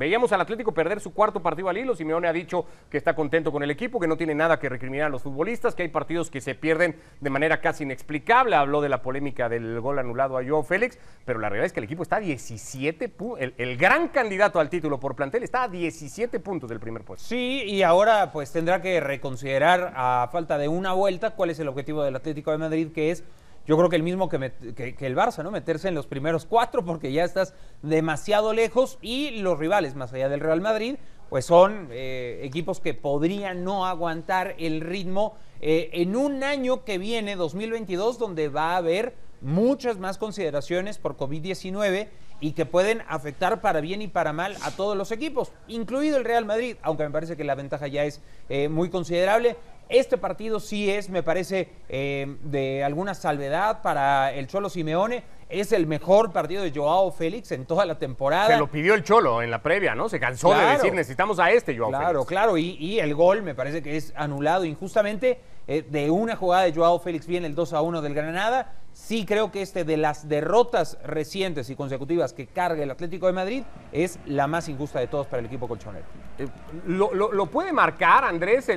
Veíamos al Atlético perder su cuarto partido al hilo. Simeone ha dicho que está contento con el equipo, que no tiene nada que recriminar a los futbolistas, que hay partidos que se pierden de manera casi inexplicable. Habló de la polémica del gol anulado a Joao Félix, pero la realidad es que el equipo está a 17 puntos, el, gran candidato al título por plantel está a 17 puntos del primer puesto. Sí, y ahora pues tendrá que reconsiderar a falta de una vuelta cuál es el objetivo del Atlético de Madrid, que es yo creo que el mismo que, el Barça, ¿no? Meterse en los primeros cuatro porque ya estás demasiado lejos y los rivales, más allá del Real Madrid, pues son eh, equipos que podrían no aguantar el ritmo eh, en un año que viene, 2022, donde va a haber muchas más consideraciones por COVID-19 y que pueden afectar para bien y para mal a todos los equipos, incluido el Real Madrid, aunque me parece que la ventaja ya es eh, muy considerable. Este partido sí es, me parece, eh, de alguna salvedad para el Cholo Simeone es el mejor partido de Joao Félix en toda la temporada. Se lo pidió el Cholo en la previa, ¿no? Se cansó de decir, necesitamos a este Joao claro, Félix. Claro, claro, y, el gol me parece que es anulado injustamente eh, de una jugada de Joao Félix bien el 2 a 1 del Granada. Sí creo que este de las derrotas recientes y consecutivas que carga el Atlético de Madrid es la más injusta de todos para el equipo colchonero. Eh, lo, puede marcar, Andrés,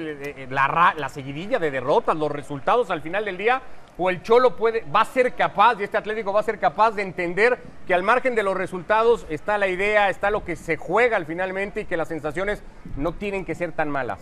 la, la seguidilla de derrotas, los resultados al final del día? o el Cholo puede, va a ser capaz, y este Atlético va a ser capaz de entender que al margen de los resultados está la idea, está lo que se juega al finalmente y que las sensaciones no tienen que ser tan malas.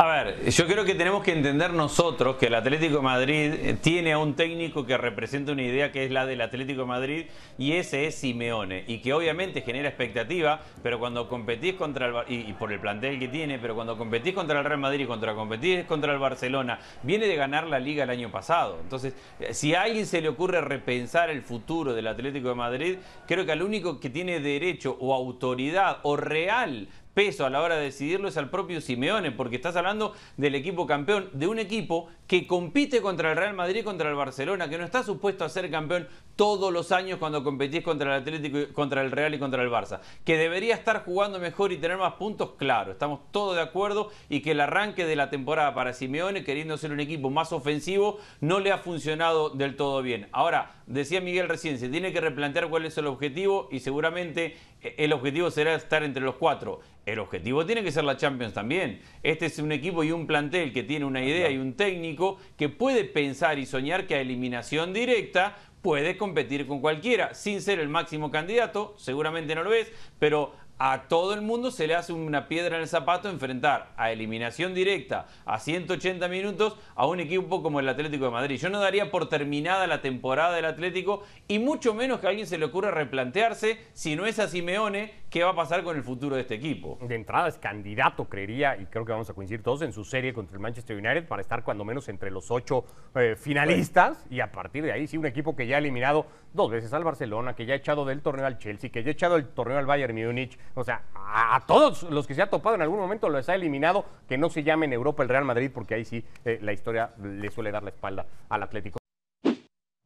A ver, yo creo que tenemos que entender nosotros que el Atlético de Madrid tiene a un técnico que representa una idea que es la del Atlético de Madrid y ese es Simeone y que obviamente genera expectativa, pero cuando competís contra el y, por el plantel que tiene, pero cuando competís contra el Real Madrid y contra competís contra el Barcelona, viene de ganar la liga el año pasado. Entonces, eh, si a alguien se le ocurre repensar el futuro del Atlético de Madrid, creo que al único que tiene derecho o autoridad o real peso a la hora de decidirlo es al propio Simeone, porque estás hablando del equipo campeón, de un equipo que compite contra el Real Madrid, y contra el Barcelona, que no está supuesto a ser campeón todos los años cuando competís contra el Atlético, contra el Real y contra el Barça. Que debería estar jugando mejor y tener más puntos, claro, estamos todos de acuerdo, y que el arranque de la temporada para Simeone, queriendo ser un equipo más ofensivo, no le ha funcionado del todo bien. Ahora, decía Miguel recién, se tiene que replantear cuál es el objetivo y seguramente eh, el objetivo será estar entre los cuatro el objetivo tiene que ser la Champions también. Este es un equipo y un plantel que tiene una idea y un técnico que puede pensar y soñar que a eliminación directa puede competir con cualquiera, sin ser el máximo candidato, seguramente no lo es, pero a todo el mundo se le hace una piedra en el zapato enfrentar a eliminación directa a 180 minutos a un equipo como el Atlético de Madrid. Yo no daría por terminada la temporada del Atlético y mucho menos que a alguien se le ocurra replantearse, si no es a Simeone, qué va a pasar con el futuro de este equipo. De entrada es candidato, creería, y creo que vamos a coincidir todos en su serie contra el Manchester United para estar cuando menos entre los ocho eh, finalistas y a partir de ahí sí un equipo que ya ha eliminado dos veces al Barcelona, que ya ha echado del torneo al Chelsea, que ya ha echado el torneo al Bayern Munich. O sea, a, todos los que se ha topado en algún momento los ha eliminado, que no se llame en Europa el Real Madrid, porque ahí sí eh, la historia le suele dar la espalda al Atlético.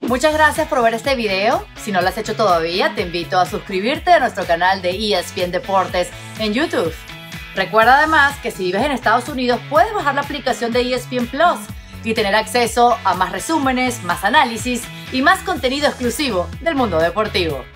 Muchas gracias por ver este video. Si no lo has hecho todavía, te invito a suscribirte a nuestro canal de ESPN Deportes en YouTube. Recuerda además que si vives en Estados Unidos puedes bajar la aplicación de ESPN Plus y tener acceso a más resúmenes, más análisis y más contenido exclusivo del mundo deportivo.